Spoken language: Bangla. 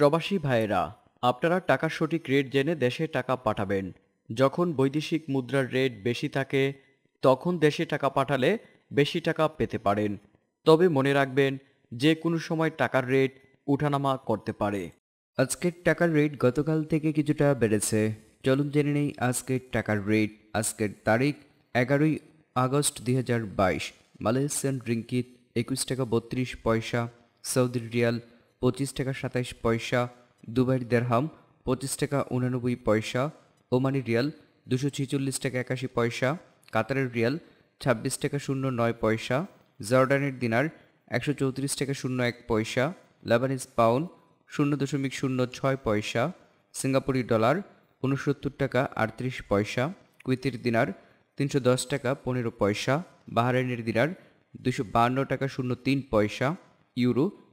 প্রবাসী ভাইয়েরা আপনারা টাকার সঠিক রেট জেনে দেশে টাকা পাঠাবেন যখন বৈদেশিক মুদ্রার রেট বেশি থাকে তখন দেশে টাকা পাঠালে বেশি টাকা পেতে পারেন তবে মনে রাখবেন যে কোনো সময় টাকার রেট উঠানামা করতে পারে আজকের টাকার রেট গতকাল থেকে কিছুটা বেড়েছে চলুন জেনে নেই আজকের টাকার রেট আজকের তারিখ এগারোই আগস্ট দুই হাজার বাইশ মালয়েশিয়ান রিঙ্কিত একুশ টাকা বত্রিশ পয়সা সৌদি রিয়াল পঁচিশ টাকা সাতাইশ পয়সা দুবাইয়ের দেড়হাম পঁচিশ টাকা উনানব্বই পয়সা ওমানি রিয়াল দুশো ছেচল্লিশ টাকা একাশি পয়সা কাতারের রিয়াল ছাব্বিশ টাকা শূন্য নয় পয়সা জর্ডানের দিনার একশো চৌত্রিশ টাকা শূন্য এক পয়সা লেবানিজ পাউন্ড শূন্য দশমিক শূন্য ছয় পয়সা সিঙ্গাপুরি ডলার উনসত্তর টাকা আটত্রিশ পয়সা কুইতির দিনার তিনশো দশ টাকা পনেরো পয়সা বাহারাইনের দিনার দুশো বাহান্ন টাকা শূন্য তিন পয়সা ইউরো